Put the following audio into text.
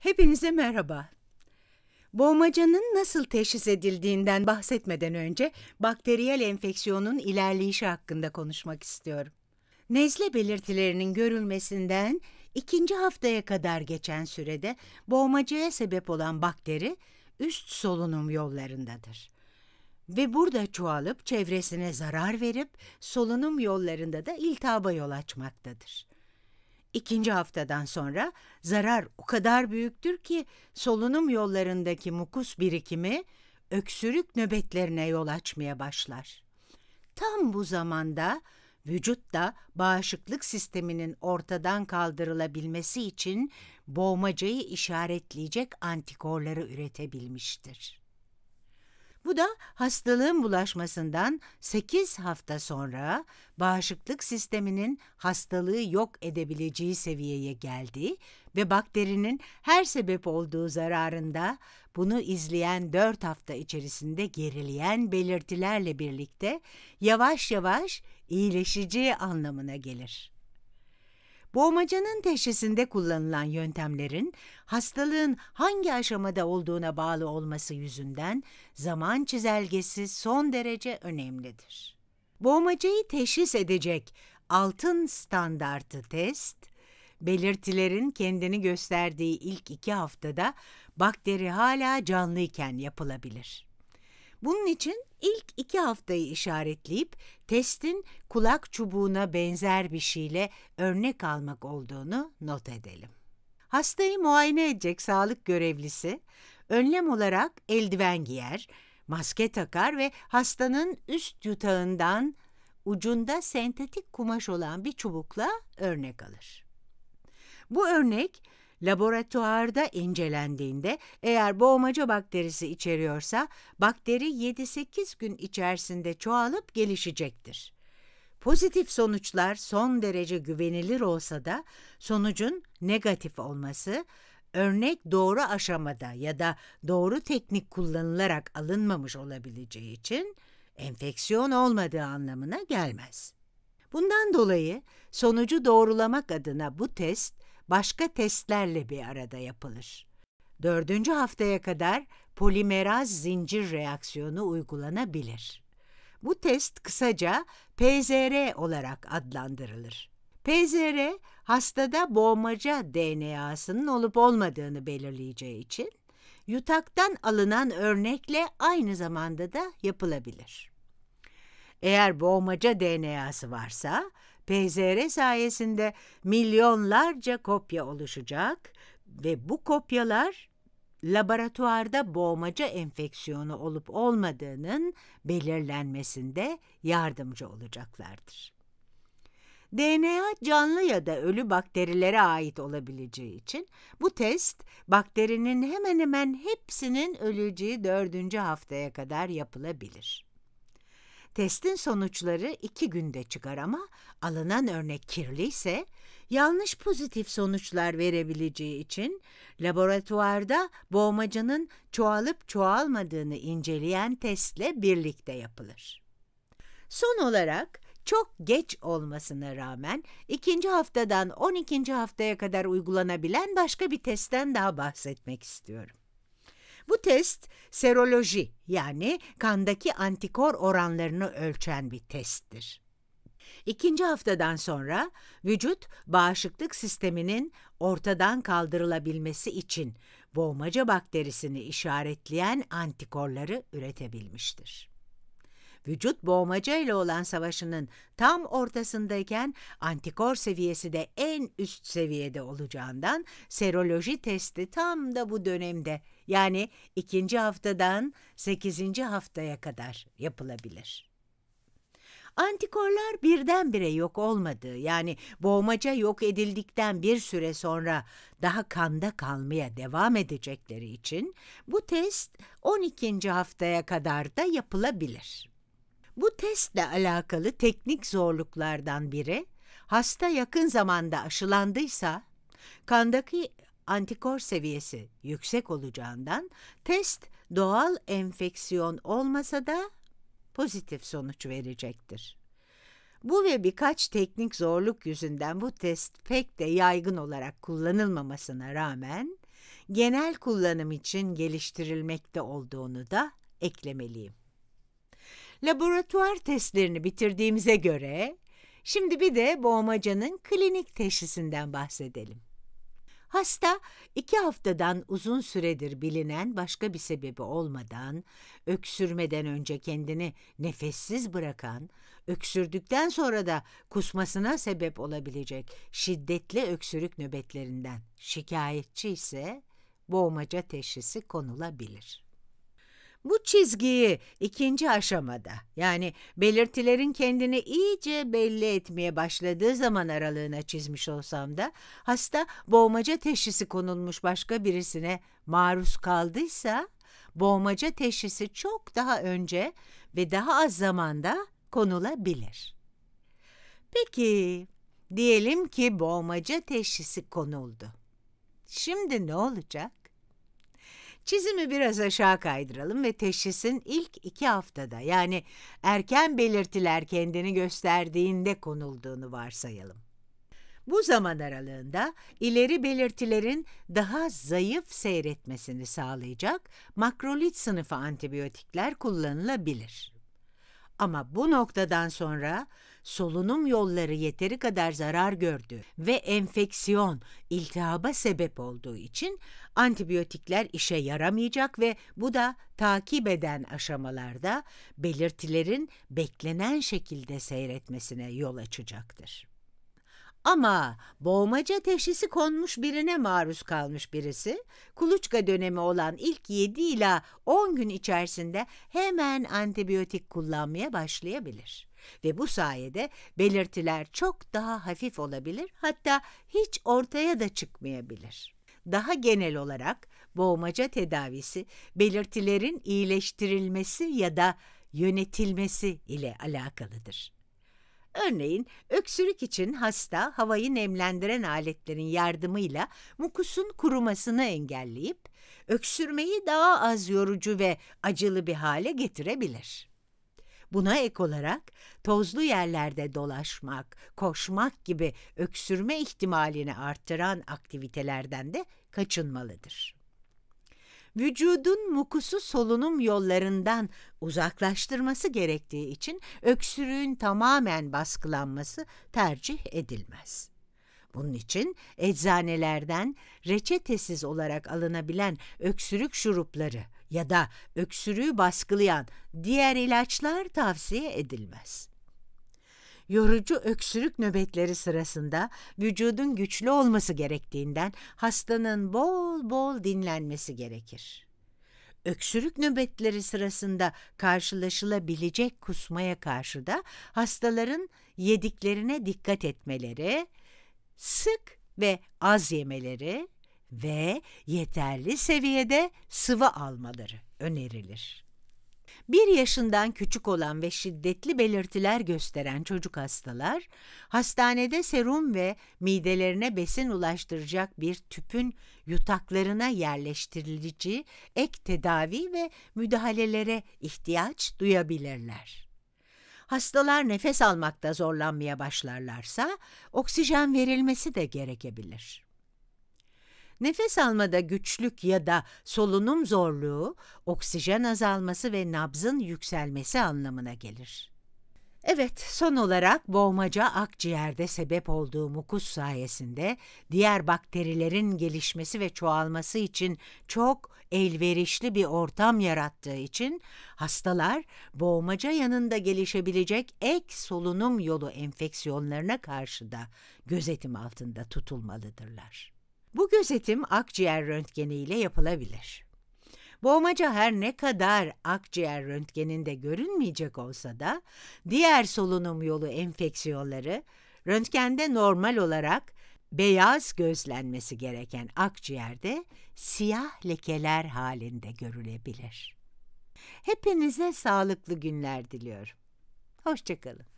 Hepinize merhaba. Boğmacanın nasıl teşhis edildiğinden bahsetmeden önce bakteriyel enfeksiyonun ilerleyişi hakkında konuşmak istiyorum. Nezle belirtilerinin görülmesinden ikinci haftaya kadar geçen sürede boğmacaya sebep olan bakteri üst solunum yollarındadır. Ve burada çoğalıp çevresine zarar verip solunum yollarında da iltihaba yol açmaktadır. İkinci haftadan sonra zarar o kadar büyüktür ki solunum yollarındaki mukus birikimi öksürük nöbetlerine yol açmaya başlar. Tam bu zamanda vücut da bağışıklık sisteminin ortadan kaldırılabilmesi için boğmacayı işaretleyecek antikorları üretebilmiştir. Bu da hastalığın bulaşmasından 8 hafta sonra bağışıklık sisteminin hastalığı yok edebileceği seviyeye geldi ve bakterinin her sebep olduğu zararında bunu izleyen 4 hafta içerisinde gerileyen belirtilerle birlikte yavaş yavaş iyileşeceği anlamına gelir. Boğmacanın teşhisinde kullanılan yöntemlerin hastalığın hangi aşamada olduğuna bağlı olması yüzünden zaman çizelgesi son derece önemlidir. Boğmacayı teşhis edecek altın standartı test, belirtilerin kendini gösterdiği ilk iki haftada bakteri hala canlıyken yapılabilir. Bunun için ilk iki haftayı işaretleyip testin kulak çubuğuna benzer bir şeyle örnek almak olduğunu not edelim. Hastayı muayene edecek sağlık görevlisi önlem olarak eldiven giyer, maske takar ve hastanın üst yutağından ucunda sentetik kumaş olan bir çubukla örnek alır. Bu örnek Laboratuvarda incelendiğinde eğer boğmaca bakterisi içeriyorsa bakteri 7-8 gün içerisinde çoğalıp gelişecektir. Pozitif sonuçlar son derece güvenilir olsa da sonucun negatif olması örnek doğru aşamada ya da doğru teknik kullanılarak alınmamış olabileceği için enfeksiyon olmadığı anlamına gelmez. Bundan dolayı sonucu doğrulamak adına bu test başka testlerle bir arada yapılır. Dördüncü haftaya kadar polimeraz zincir reaksiyonu uygulanabilir. Bu test kısaca PZR olarak adlandırılır. PZR, hastada boğmaca DNA'sının olup olmadığını belirleyeceği için yutaktan alınan örnekle aynı zamanda da yapılabilir. Eğer boğmaca DNA'sı varsa PZR sayesinde milyonlarca kopya oluşacak ve bu kopyalar laboratuvarda boğmaca enfeksiyonu olup olmadığının belirlenmesinde yardımcı olacaklardır. DNA canlı ya da ölü bakterilere ait olabileceği için bu test bakterinin hemen hemen hepsinin öleceği dördüncü haftaya kadar yapılabilir. Testin sonuçları iki günde çıkar ama alınan örnek kirliyse yanlış pozitif sonuçlar verebileceği için laboratuvarda boğmacanın çoğalıp çoğalmadığını inceleyen testle birlikte yapılır. Son olarak çok geç olmasına rağmen ikinci haftadan 12. haftaya kadar uygulanabilen başka bir testten daha bahsetmek istiyorum. Bu test seroloji yani kandaki antikor oranlarını ölçen bir testtir. İkinci haftadan sonra vücut bağışıklık sisteminin ortadan kaldırılabilmesi için boğmaca bakterisini işaretleyen antikorları üretebilmiştir vücut boğmaca ile olan savaşının tam ortasındayken antikor seviyesi de en üst seviyede olacağından seroloji testi tam da bu dönemde yani ikinci haftadan sekizinci haftaya kadar yapılabilir. Antikorlar birdenbire yok olmadığı yani boğmaca yok edildikten bir süre sonra daha kanda kalmaya devam edecekleri için bu test 12. haftaya kadar da yapılabilir. Bu testle alakalı teknik zorluklardan biri, hasta yakın zamanda aşılandıysa, kandaki antikor seviyesi yüksek olacağından test doğal enfeksiyon olmasa da pozitif sonuç verecektir. Bu ve birkaç teknik zorluk yüzünden bu test pek de yaygın olarak kullanılmamasına rağmen genel kullanım için geliştirilmekte olduğunu da eklemeliyim. Laboratuvar testlerini bitirdiğimize göre şimdi bir de boğmacanın klinik teşhisinden bahsedelim. Hasta iki haftadan uzun süredir bilinen başka bir sebebi olmadan, öksürmeden önce kendini nefessiz bırakan, öksürdükten sonra da kusmasına sebep olabilecek şiddetli öksürük nöbetlerinden şikayetçi ise boğmaca teşhisi konulabilir. Bu çizgiyi ikinci aşamada yani belirtilerin kendini iyice belli etmeye başladığı zaman aralığına çizmiş olsam da hasta boğmaca teşhisi konulmuş başka birisine maruz kaldıysa boğmaca teşhisi çok daha önce ve daha az zamanda konulabilir. Peki diyelim ki boğmaca teşhisi konuldu. Şimdi ne olacak? Çizimi biraz aşağı kaydıralım ve teşhisin ilk iki haftada yani erken belirtiler kendini gösterdiğinde konulduğunu varsayalım. Bu zaman aralığında ileri belirtilerin daha zayıf seyretmesini sağlayacak makrolit sınıfı antibiyotikler kullanılabilir. Ama bu noktadan sonra solunum yolları yeteri kadar zarar gördü ve enfeksiyon, iltihaba sebep olduğu için antibiyotikler işe yaramayacak ve bu da takip eden aşamalarda belirtilerin beklenen şekilde seyretmesine yol açacaktır. Ama boğmaca teşhisi konmuş birine maruz kalmış birisi, kuluçka dönemi olan ilk 7 ila 10 gün içerisinde hemen antibiyotik kullanmaya başlayabilir ve bu sayede belirtiler çok daha hafif olabilir hatta hiç ortaya da çıkmayabilir. Daha genel olarak boğmaca tedavisi belirtilerin iyileştirilmesi ya da yönetilmesi ile alakalıdır. Örneğin öksürük için hasta havayı nemlendiren aletlerin yardımıyla mukusun kurumasını engelleyip öksürmeyi daha az yorucu ve acılı bir hale getirebilir. Buna ek olarak tozlu yerlerde dolaşmak, koşmak gibi öksürme ihtimalini arttıran aktivitelerden de kaçınmalıdır. Vücudun mukusu solunum yollarından uzaklaştırması gerektiği için öksürüğün tamamen baskılanması tercih edilmez. Bunun için eczanelerden reçetesiz olarak alınabilen öksürük şurupları ya da öksürüğü baskılayan diğer ilaçlar tavsiye edilmez. Yorucu öksürük nöbetleri sırasında vücudun güçlü olması gerektiğinden hastanın bol bol dinlenmesi gerekir. Öksürük nöbetleri sırasında karşılaşılabilecek kusmaya karşı da hastaların yediklerine dikkat etmeleri, sık ve az yemeleri, ve yeterli seviyede sıvı almaları önerilir. Bir yaşından küçük olan ve şiddetli belirtiler gösteren çocuk hastalar, hastanede serum ve midelerine besin ulaştıracak bir tüpün yutaklarına yerleştirilici ek tedavi ve müdahalelere ihtiyaç duyabilirler. Hastalar nefes almakta zorlanmaya başlarlarsa oksijen verilmesi de gerekebilir. Nefes almada güçlük ya da solunum zorluğu, oksijen azalması ve nabzın yükselmesi anlamına gelir. Evet, son olarak boğmaca akciğerde sebep olduğu mukus sayesinde diğer bakterilerin gelişmesi ve çoğalması için çok elverişli bir ortam yarattığı için hastalar boğmaca yanında gelişebilecek ek solunum yolu enfeksiyonlarına karşı da gözetim altında tutulmalıdırlar. Bu gözetim akciğer röntgeni ile yapılabilir. Boğmaca her ne kadar akciğer röntgeninde görünmeyecek olsa da diğer solunum yolu enfeksiyonları röntgende normal olarak beyaz gözlenmesi gereken akciğerde siyah lekeler halinde görülebilir. Hepinize sağlıklı günler diliyorum. Hoşçakalın.